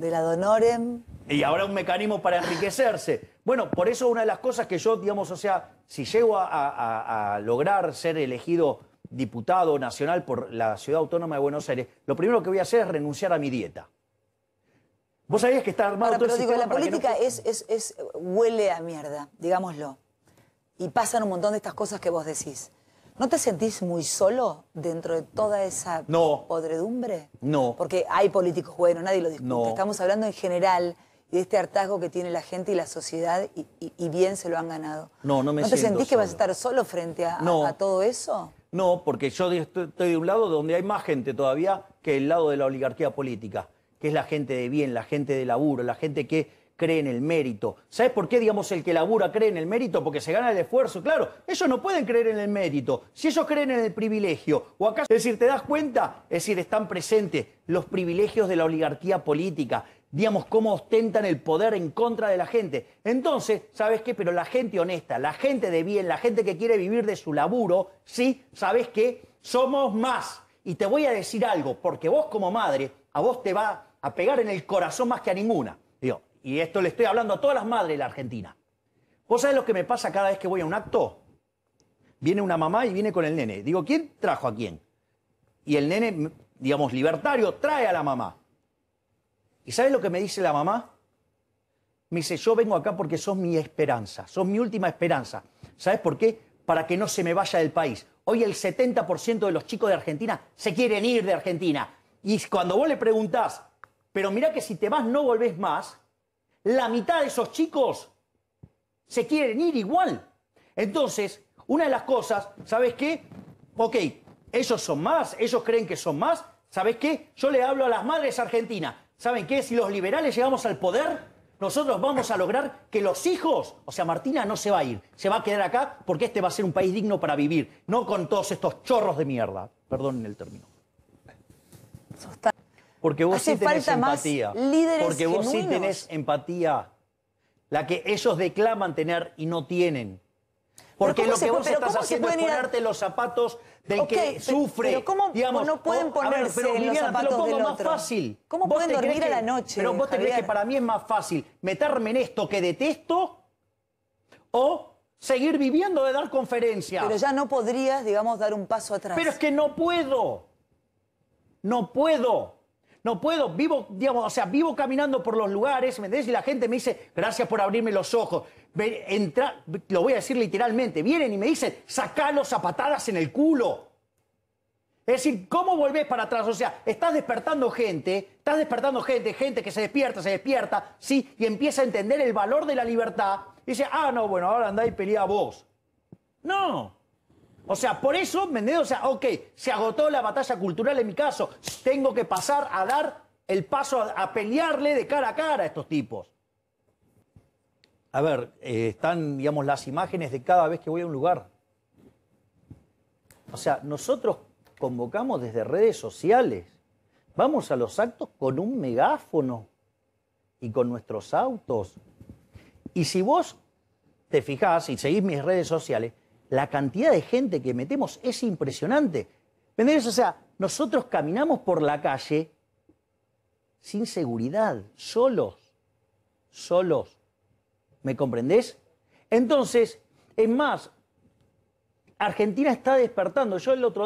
de la Donorem. Y ahora un mecanismo para enriquecerse. Bueno, por eso una de las cosas que yo, digamos, o sea, si llego a, lograr ser elegido diputado nacional por la Ciudad Autónoma de Buenos Aires, lo primero que voy a hacer es renunciar a mi dieta. Vos sabías que está armado todo la política es, huele a mierda, digámoslo. Y pasan un montón de estas cosas que vos decís. ¿No te sentís muy solo dentro de toda esa podredumbre? No. Porque hay políticos buenos, nadie lo discute. Estamos hablando en general de este hartazgo que tiene la gente y la sociedad y, bien se lo han ganado. No, no me ¿No te sentís que vas a estar solo frente a todo eso? No, porque yo estoy de un lado donde hay más gente todavía que el lado de la oligarquía política, que es la gente de bien, la gente de laburo, la gente que cree en el mérito. ¿Sabes por qué, digamos, el que labura cree en el mérito? Porque se gana el esfuerzo, claro. Ellos no pueden creer en el mérito. Si ellos creen en el privilegio, o acá, es decir, ¿te das cuenta? Es decir, están presentes los privilegios de la oligarquía política, digamos, cómo ostentan el poder en contra de la gente. Entonces, ¿sabes qué? Pero la gente honesta, la gente de bien, la gente que quiere vivir de su laburo, sí, ¿sabes qué? Somos más. Y te voy a decir algo, porque vos como madre, a vos te va a pegar en el corazón más que a ninguna. Digo, y esto le estoy hablando a todas las madres de la Argentina. ¿Vos sabés lo que me pasa cada vez que voy a un acto? Viene una mamá y viene con el nene. Digo, ¿quién trajo a quién? Y el nene, digamos, libertario, trae a la mamá. ¿Y sabes lo que me dice la mamá? Me dice, yo vengo acá porque sos mi esperanza, sos mi última esperanza. ¿Sabes por qué? Para que no se me vaya del país. Hoy el 70% de los chicos de Argentina se quieren ir de Argentina. Y cuando vos le preguntás, pero mirá que si te vas no volvés más, la mitad de esos chicos se quieren ir igual. Entonces, una de las cosas, ¿sabes qué? Ok, ellos son más, ellos creen que son más. ¿Sabes qué? Yo le hablo a las madres argentinas. ¿Saben qué? Si los liberales llegamos al poder, nosotros vamos a lograr que los hijos, o sea, Martina no se va a ir, se va a quedar acá porque este va a ser un país digno para vivir, no con todos estos chorros de mierda. Perdonen el término. Porque vos Hace sí tenés empatía. Más líderes porque vos sí tenés empatía. La que ellos declaman tener y no tienen. Porque lo que vos estás haciendo es ponerte los zapatos del que sufre. Pero, ¿cómo no pueden ponerse pero, los zapatos lo pongo del más otro. fácil. ¿Cómo pueden dormir a la noche? Pero vos tenés te crees que para mí es más fácil meterme en esto que detesto o seguir viviendo de dar conferencias. Pero ya no podrías, digamos, dar un paso atrás. Pero es que no puedo. No puedo no puedo, vivo, digamos, o sea, vivo caminando por los lugares, ¿me entiendes? Y la gente me dice, gracias por abrirme los ojos. Entra, lo voy a decir literalmente, vienen y me dicen, los zapatadas en el culo. Es decir, ¿cómo volvés para atrás? O sea, estás despertando gente, estás despertando gente, gente que se despierta, se despierta, ¿sí? Y empieza a entender el valor de la libertad. Y dice, ah, no, bueno, ahora andá y pelea vos. No, o sea, por eso, ¿me O sea, ok, se agotó la batalla cultural en mi caso. Tengo que pasar a dar el paso a, pelearle de cara a cara a estos tipos. A ver, eh, están, digamos, las imágenes de cada vez que voy a un lugar. O sea, nosotros convocamos desde redes sociales. Vamos a los actos con un megáfono y con nuestros autos. Y si vos te fijás y seguís mis redes sociales, la cantidad de gente que metemos es impresionante. ¿Entendés? O sea, nosotros caminamos por la calle sin seguridad, solos, solos. ¿Me comprendés? Entonces, es más, Argentina está despertando. Yo el otro